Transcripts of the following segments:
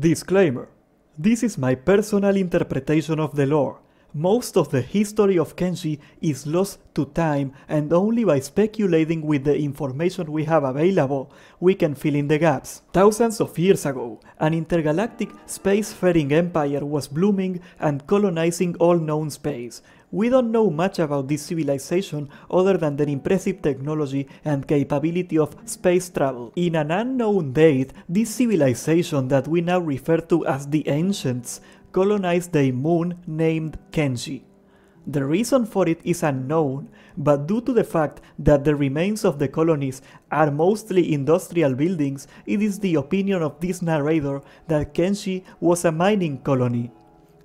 Disclaimer. This is my personal interpretation of the lore. Most of the history of Kenshi is lost to time and only by speculating with the information we have available, we can fill in the gaps. Thousands of years ago, an intergalactic spacefaring empire was blooming and colonizing all known space, we don't know much about this civilization other than their impressive technology and capability of space travel. In an unknown date, this civilization that we now refer to as the Ancients colonized a moon named Kenji. The reason for it is unknown, but due to the fact that the remains of the colonies are mostly industrial buildings, it is the opinion of this narrator that Kenshi was a mining colony.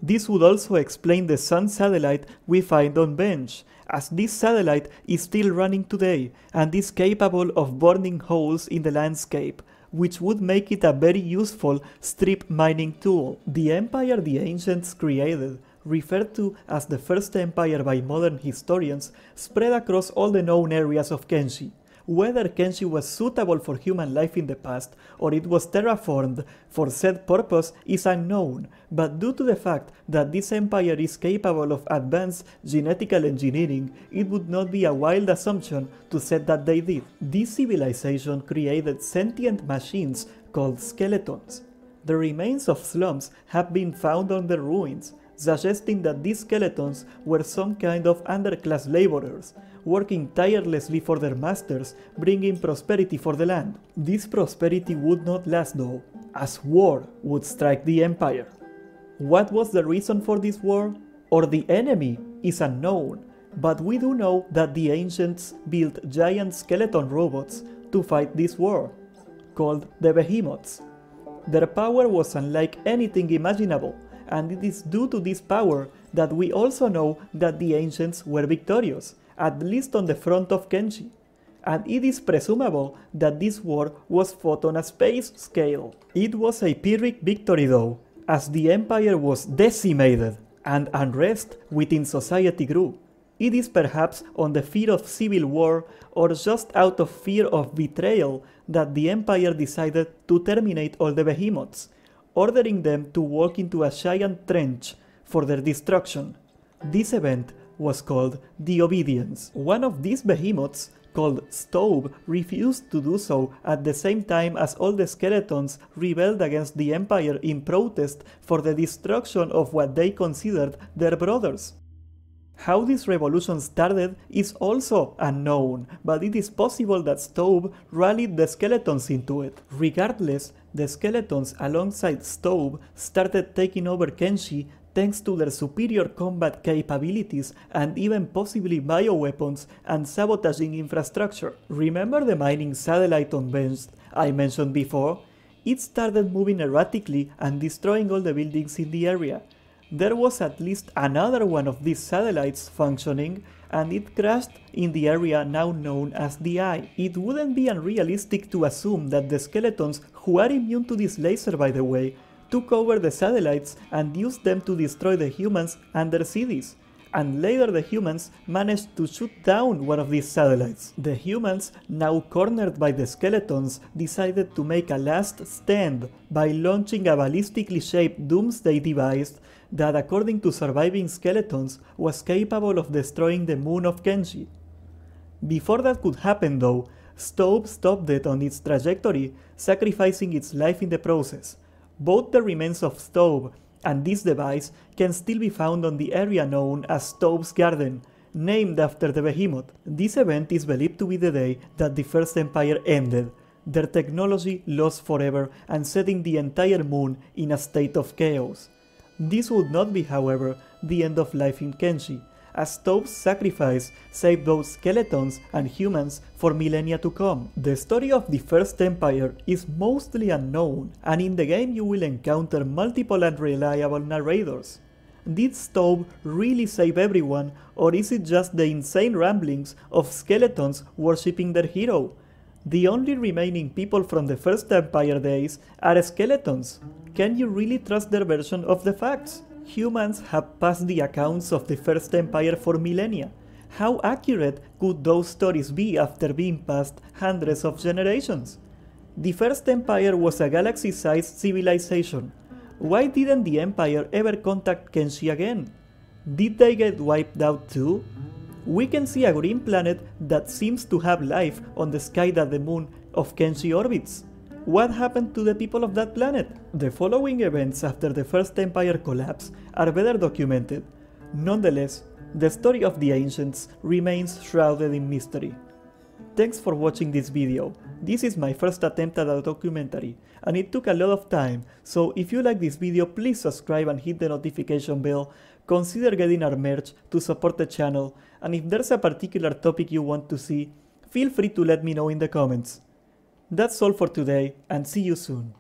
This would also explain the sun satellite we find on Bench, as this satellite is still running today and is capable of burning holes in the landscape, which would make it a very useful strip mining tool. The empire the ancients created, referred to as the first empire by modern historians, spread across all the known areas of Kenshi whether Kenshi was suitable for human life in the past or it was terraformed for said purpose is unknown, but due to the fact that this empire is capable of advanced genetical engineering, it would not be a wild assumption to say that they did. This civilization created sentient machines called skeletons. The remains of slums have been found on the ruins, suggesting that these skeletons were some kind of underclass laborers, working tirelessly for their masters, bringing prosperity for the land. This prosperity would not last though, as war would strike the empire. What was the reason for this war, or the enemy, is unknown, but we do know that the ancients built giant skeleton robots to fight this war, called the Behemoths. Their power was unlike anything imaginable, and it is due to this power that we also know that the ancients were victorious, at least on the front of Kenji, and it is presumable that this war was fought on a space scale. It was a Pyrrhic victory though, as the empire was decimated and unrest within society grew. It is perhaps on the fear of civil war or just out of fear of betrayal that the empire decided to terminate all the behemoths, ordering them to walk into a giant trench for their destruction. This event was called the Obedience. One of these behemoths, called Stove refused to do so at the same time as all the skeletons rebelled against the Empire in protest for the destruction of what they considered their brothers. How this revolution started is also unknown, but it is possible that Stove rallied the skeletons into it. Regardless, the skeletons alongside Stove started taking over Kenshi thanks to their superior combat capabilities and even possibly bioweapons and sabotaging infrastructure. Remember the mining satellite on Benst I mentioned before? It started moving erratically and destroying all the buildings in the area there was at least another one of these satellites functioning and it crashed in the area now known as the Eye. It wouldn't be unrealistic to assume that the skeletons, who are immune to this laser by the way, took over the satellites and used them to destroy the humans and their cities and later the humans managed to shoot down one of these satellites. The humans, now cornered by the skeletons, decided to make a last stand by launching a ballistically shaped doomsday device that, according to surviving skeletons, was capable of destroying the moon of Kenshi. Before that could happen, though, Stobe stopped it on its trajectory, sacrificing its life in the process. Both the remains of Stobe and this device can still be found on the area known as Tobe's Garden, named after the behemoth. This event is believed to be the day that the First Empire ended, their technology lost forever and setting the entire moon in a state of chaos. This would not be, however, the end of life in Kenshi, as Tove's sacrifice saved both skeletons and humans for millennia to come. The story of the First Empire is mostly unknown, and in the game you will encounter multiple unreliable narrators. Did Stove really save everyone, or is it just the insane ramblings of skeletons worshipping their hero? The only remaining people from the First Empire days are skeletons. Can you really trust their version of the facts? humans have passed the accounts of the First Empire for millennia. How accurate could those stories be after being passed hundreds of generations? The First Empire was a galaxy sized civilization. Why didn't the Empire ever contact Kenshi again? Did they get wiped out too? We can see a green planet that seems to have life on the sky that the moon of Kenshi orbits. What happened to the people of that planet? The following events after the First Empire collapse are better documented. Nonetheless, the story of the ancients remains shrouded in mystery. Thanks for watching this video. This is my first attempt at a documentary, and it took a lot of time, so if you like this video please subscribe and hit the notification bell, consider getting our merch to support the channel, and if there's a particular topic you want to see, feel free to let me know in the comments. That's all for today and see you soon.